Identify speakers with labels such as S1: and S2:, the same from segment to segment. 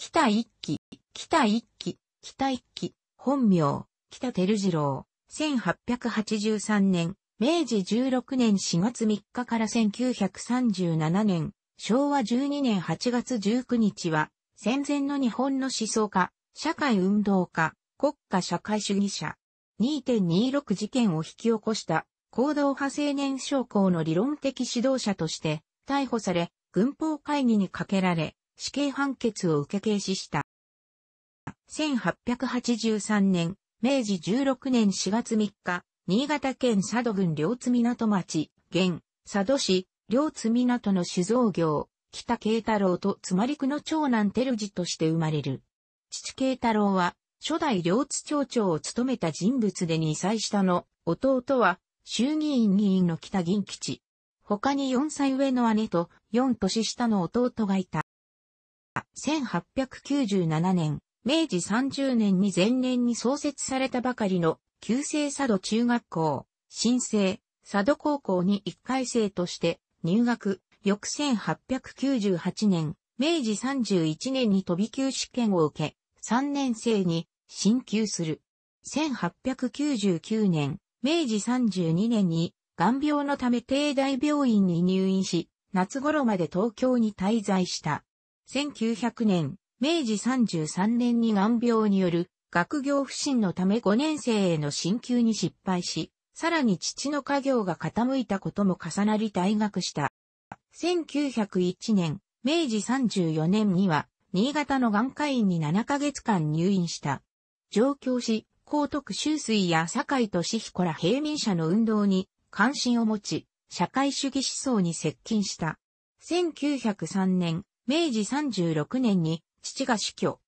S1: 北一期、北一期、北一期、本名、北照次郎、1883年、明治16年4月3日から1937年、昭和12年8月19日は、戦前の日本の思想家、社会運動家、国家社会主義者、2.26事件を引き起こした行動派青年将校の理論的指導者として逮捕され、軍法会議にかけられ、死刑判決を受け軽視した。1883年、明治16年4月3日、新潟県佐渡郡両津港町、現、佐渡市、両津港の酒造業、北慶太郎とつまりくの長男テルジとして生まれる。父慶太郎は、初代両津町長を務めた人物で2歳下の弟は、衆議院議員の北銀吉。他に4歳上の姉と4年下の弟がいた。1897年、明治30年に前年に創設されたばかりの、旧制佐渡中学校、新生、佐渡高校に1回生として入学、翌1898年、明治31年に飛び級試験を受け、3年生に進級する。1899年、明治32年に、眼病のため帝大病院に入院し、夏頃まで東京に滞在した。1900年、明治33年に難病による学業不振のため5年生への進級に失敗し、さらに父の家業が傾いたことも重なり退学した。1901年、明治34年には、新潟の眼科院に7ヶ月間入院した。上京し、高徳修水や坂井俊彦ら平民者の運動に関心を持ち、社会主義思想に接近した。1903年、明治36年に父が死去。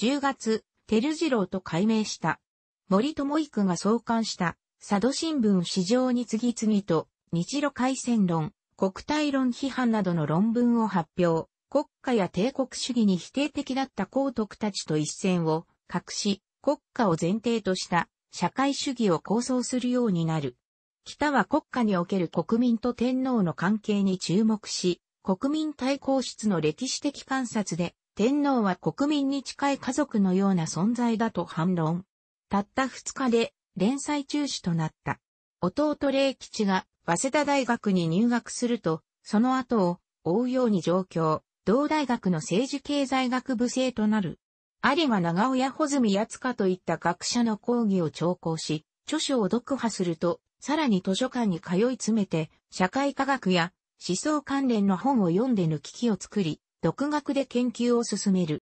S1: 10月、照次郎と改名した。森友育が創刊した佐渡新聞市場に次々と日露海戦論、国体論批判などの論文を発表。国家や帝国主義に否定的だった皇徳たちと一線を隠し、国家を前提とした社会主義を構想するようになる。北は国家における国民と天皇の関係に注目し、国民対抗室の歴史的観察で、天皇は国民に近い家族のような存在だと反論。たった2日で連載中止となった。弟霊吉が早稲田大学に入学すると、その後を追うように上京、同大学の政治経済学部生となる。有馬長尾や穂積八塚といった学者の講義を聴講し、著書を読破すると、さらに図書館に通い詰めて、社会科学や思想関連の本を読んで抜き気を作り、独学で研究を進める。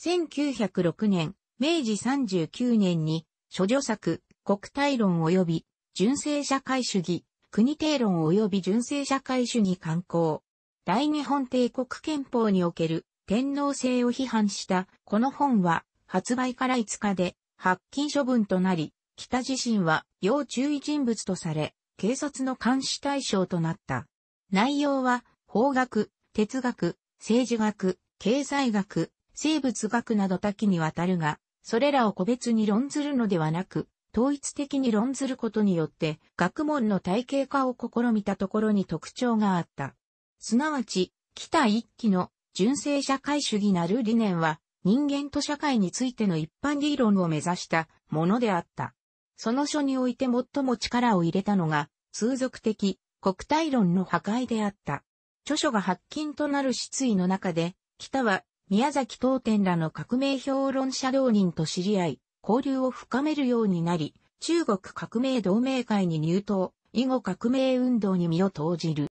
S1: 1906年、明治39年に、諸女作、国体論及び、純正社会主義、国定論及び純正社会主義刊行。大日本帝国憲法における天皇制を批判したこの本は発売から5日で発禁処分となり、北自身は要注意人物とされ、警察の監視対象となった。内容は、法学、哲学、政治学、経済学、生物学など多岐にわたるが、それらを個別に論ずるのではなく、統一的に論ずることによって、学問の体系化を試みたところに特徴があった。すなわち、北一期の純正社会主義なる理念は、人間と社会についての一般理論を目指したものであった。その書において最も力を入れたのが、通俗的、国体論の破壊であった。著書が発禁となる失意の中で、北は宮崎東天らの革命評論者同人と知り合い、交流を深めるようになり、中国革命同盟会に入党、以後革命運動に身を投じる。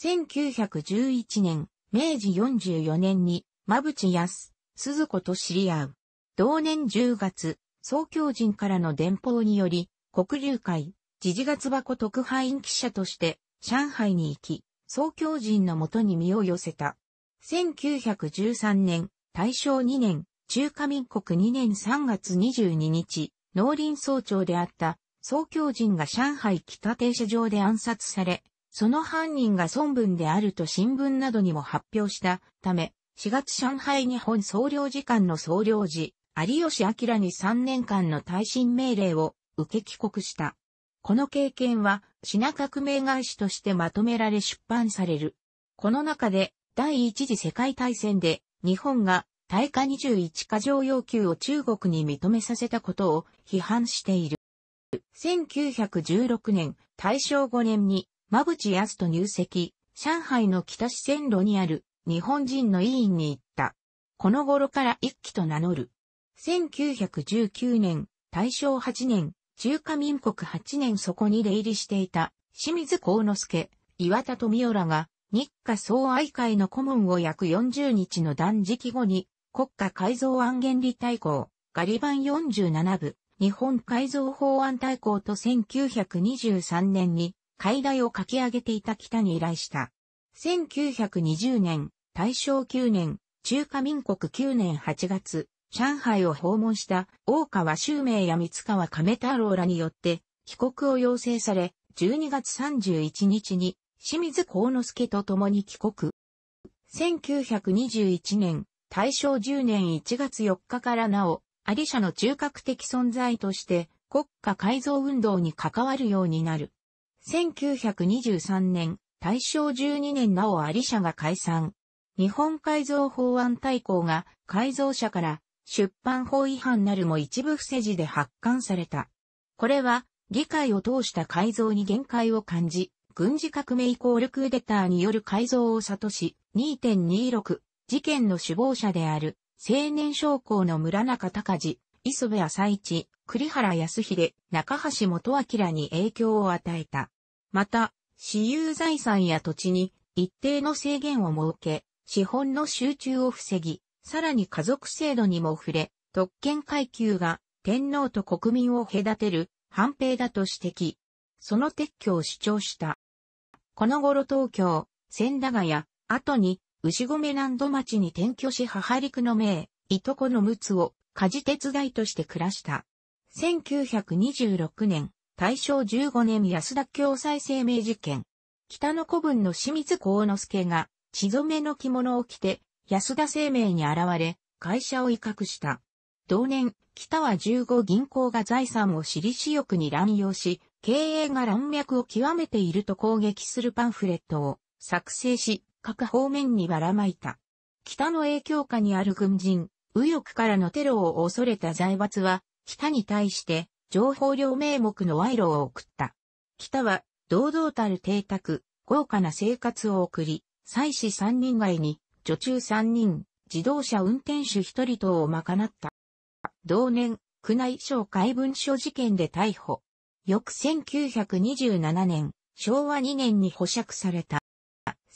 S1: 1911年、明治44年に、馬淵康、鈴子と知り合う。同年10月、総教人からの電報により、国流会、時事月箱特派員記者として上海に行き、総教人のもとに身を寄せた。1913年、大正2年、中華民国2年3月22日、農林総長であった総教人が上海北停車場で暗殺され、その犯人が孫文であると新聞などにも発表したため、4月上海日本総領事館の総領事、有吉明に3年間の耐震命令を受け帰国した。この経験は、品革命会史としてまとめられ出版される。この中で、第一次世界大戦で、日本が対価21過剰要求を中国に認めさせたことを批判している。1916年、大正5年に、馬淵康と入籍、上海の北四川路にある日本人の委員に行った。この頃から一期と名乗る。1919年、大正8年、中華民国8年そこに出入りしていた清水幸之助、岩田富雄らが日華総愛会の顧問を約40日の断食後に国家改造案原理大綱、ガリ版47部、日本改造法案大綱と1923年に海外を書き上げていた北に依頼した。1920年、大正9年、中華民国9年8月、上海を訪問した大川周明や三川亀太郎らによって帰国を要請され、12月31日に清水幸之助と共に帰国。1921年、大正10年1月4日からなお、有社の中核的存在として国家改造運動に関わるようになる。1923年、大正12年なお有社が解散。日本改造法案大綱が改造者から出版法違反なるも一部不せ事で発刊された。これは、議会を通した改造に限界を感じ、軍事革命イコールクーデターによる改造を悟し、2.26、事件の首謀者である、青年将校の村中隆治、磯部浅市、栗原康秀、中橋元明に影響を与えた。また、私有財産や土地に一定の制限を設け、資本の集中を防ぎ、さらに家族制度にも触れ、特権階級が天皇と国民を隔てる反兵だと指摘。その撤去を主張した。この頃東京、千駄ヶ谷、後に牛込南ド町に転居し母陸の名、いとこの陸奥を家事手伝いとして暮らした。1926年、大正15年安田共済生命事件。北の古文の清水幸之助が、血染めの着物を着て、安田生命に現れ、会社を威嚇した。同年、北は15銀行が財産を私利私欲に乱用し、経営が乱脈を極めていると攻撃するパンフレットを作成し、各方面にばらまいた。北の影響下にある軍人、右翼からのテロを恐れた財閥は、北に対して、情報量名目の賄賂を送った。北は、堂々たる邸宅、豪華な生活を送り、妻子三人外に、女中3人、自動車運転手1人等を賄った。同年、宮内省海文書事件で逮捕。翌1927年、昭和2年に保釈された。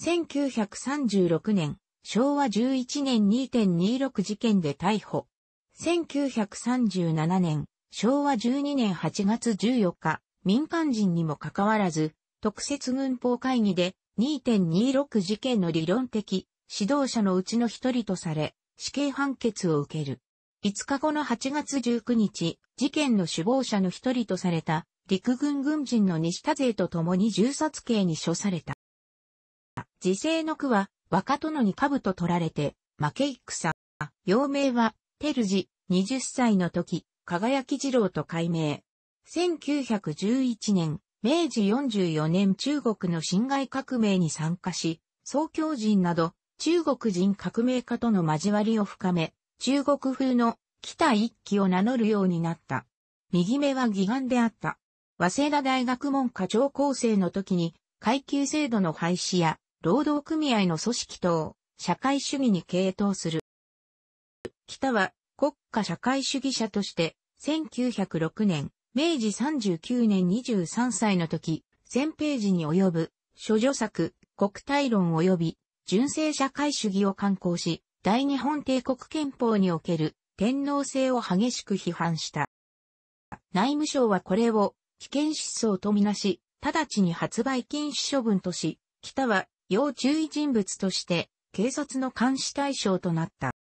S1: 1936年、昭和11年2.26事件で逮捕。1937年、昭和12年8月14日、民間人にもかかわらず、特設軍法会議で2.26事件の理論的、指導者のうちの一人とされ、死刑判決を受ける。5日後の8月19日、事件の首謀者の一人とされた、陸軍軍人の西田勢と共に銃殺刑に処された。時制の区は、若殿に株と取られて、負け戦。幼名は、テルジ、20歳の時、輝き二郎と改名。1911年、明治44年中国の侵害革命に参加し、総教人など中国人革命家との交わりを深め、中国風の北一騎を名乗るようになった。右目は義眼であった。早稲田大学門課長構成の時に、階級制度の廃止や、労働組合の組織等、社会主義に傾倒する。北は国家社会主義者として、1906年、明治39年23歳の時、1000ページに及ぶ、諸女作、国体論及び、純正社会主義を刊行し、大日本帝国憲法における天皇制を激しく批判した。内務省はこれを危険思想とみなし、直ちに発売禁止処分とし、北は要注意人物として警察の監視対象となった。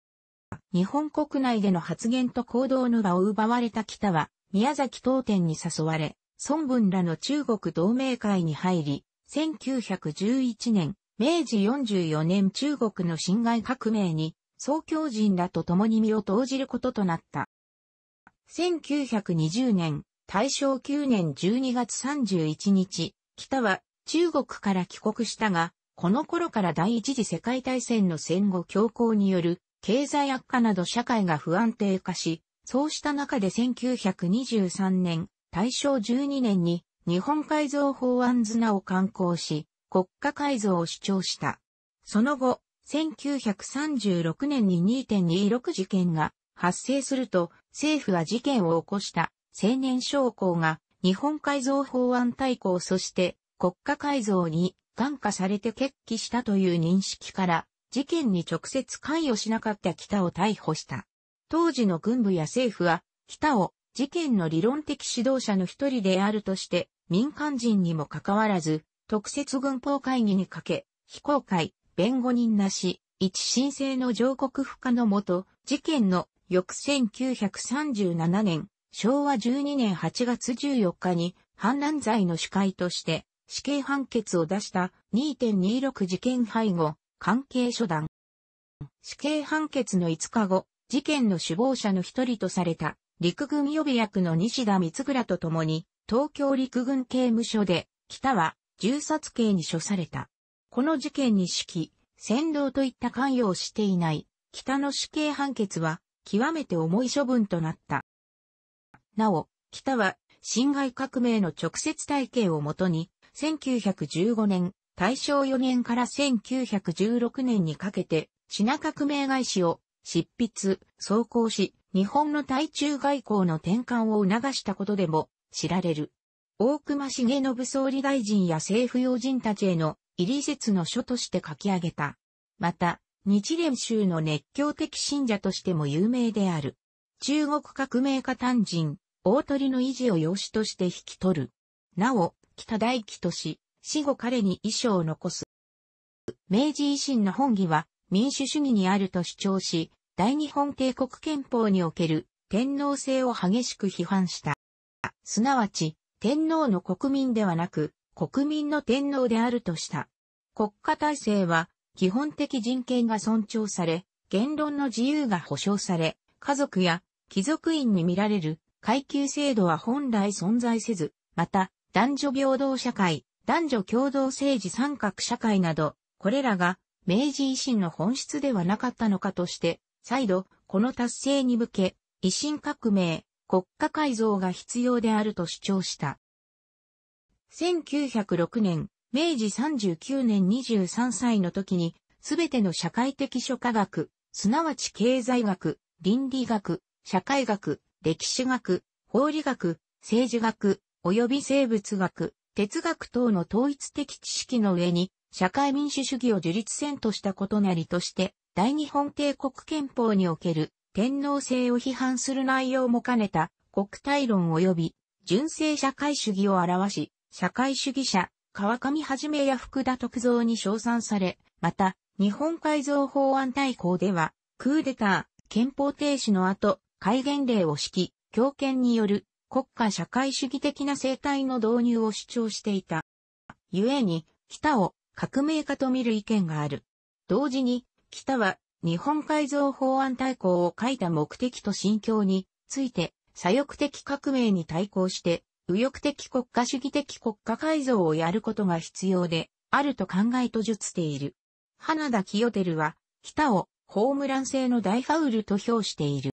S1: 日本国内での発言と行動の場を奪われた北は、宮崎東店に誘われ、孫文らの中国同盟会に入り、1911年、明治44年中国の侵害革命に、総教人らと共に身を投じることとなった。1920年、大正9年12月31日、北は中国から帰国したが、この頃から第一次世界大戦の戦後強行による経済悪化など社会が不安定化し、そうした中で1923年、大正12年に日本改造法案綱を刊行し、国家改造を主張した。その後、1936年に2.26事件が発生すると、政府は事件を起こした青年将校が日本改造法案大綱そして国家改造に眼下されて決起したという認識から、事件に直接関与しなかった北を逮捕した。当時の軍部や政府は、北を事件の理論的指導者の一人であるとして、民間人にもかかわらず、特設軍法会議にかけ、非公開、弁護人なし、一申請の上告不可のもと、事件の翌1937年、昭和12年8月14日に、反乱罪の主会として、死刑判決を出した2.26事件背後、関係初段。死刑判決の5日後、事件の首謀者の一人とされた、陸軍予備役の西田光倉と共に、東京陸軍刑務所で、北は銃殺刑に処された。この事件に指揮、先導といった関与をしていない北の死刑判決は極めて重い処分となった。なお、北は辛亥革命の直接体系をもとに1915年、大正4年から1916年にかけて、品革命外史を執筆、走行し、日本の対中外交の転換を促したことでも知られる。大隈重信総理大臣や政府要人たちへの入り説の書として書き上げた。また、日蓮宗の熱狂的信者としても有名である。中国革命家単人、大鳥の維持を養子として引き取る。なお、北大輝とし、死後彼に遺書を残す。明治維新の本義は民主主義にあると主張し、大日本帝国憲法における天皇制を激しく批判した。すなわち、天皇の国民ではなく、国民の天皇であるとした。国家体制は、基本的人権が尊重され、言論の自由が保障され、家族や貴族院に見られる階級制度は本来存在せず、また、男女平等社会、男女共同政治三角社会など、これらが明治維新の本質ではなかったのかとして、再度、この達成に向け、維新革命、国家改造が必要であると主張した。1906年、明治39年23歳の時に、すべての社会的諸科学、すなわち経済学、倫理学、社会学、歴史学、法理学、政治学、及び生物学、哲学等の統一的知識の上に、社会民主主義を樹立せんとしたことなりとして、大日本帝国憲法における天皇制を批判する内容も兼ねた国体論及び純正社会主義を表し、社会主義者、川上はじめや福田徳造に称賛され、また、日本改造法案大綱では、クーデター、憲法停止の後、戒厳令を敷き、強権による国家社会主義的な生態の導入を主張していた。故に、北を革命家と見る意見がある。同時に、北は日本改造法案大綱を書いた目的と心境について、左翼的革命に対抗して、右翼的国家主義的国家改造をやることが必要で、あると考えと述している。花田清照は、北をホームラン制の大ファウルと評している。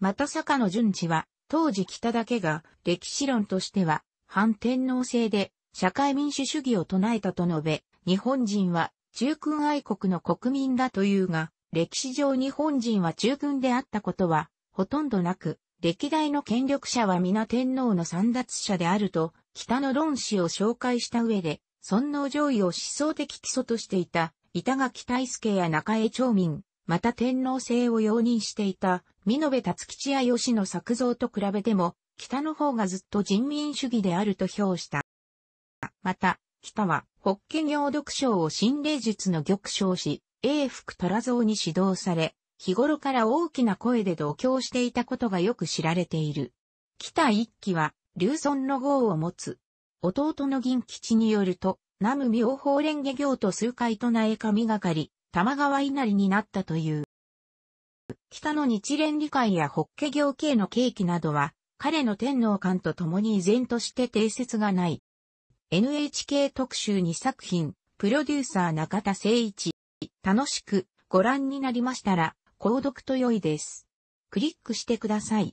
S1: また坂野淳次は、当時北だけが歴史論としては、反天皇制で社会民主主義を唱えたと述べ、日本人は中君愛国の国民だというが、歴史上日本人は中君であったことは、ほとんどなく、歴代の権力者は皆天皇の三奪者であると、北の論史を紹介した上で、尊皇上位を思想的基礎としていた、板垣大助や中江町民、また天皇制を容認していた、美延達吉や吉野作造と比べても、北の方がずっと人民主義であると評した。また、北は、北家行読書を心霊術の玉章し、永福虎蔵に指導され、日頃から大きな声で同居していたことがよく知られている。北一騎は、流尊の号を持つ。弟の銀吉によると、南無妙法蓮華行と数回とえ神がかり、玉川稲荷になったという。北の日蓮理会や法華行系の契機などは、彼の天皇官と共に依然として定説がない。NHK 特集2作品、プロデューサー中田誠一。楽しくご覧になりましたら、購読と良いです。クリックしてください。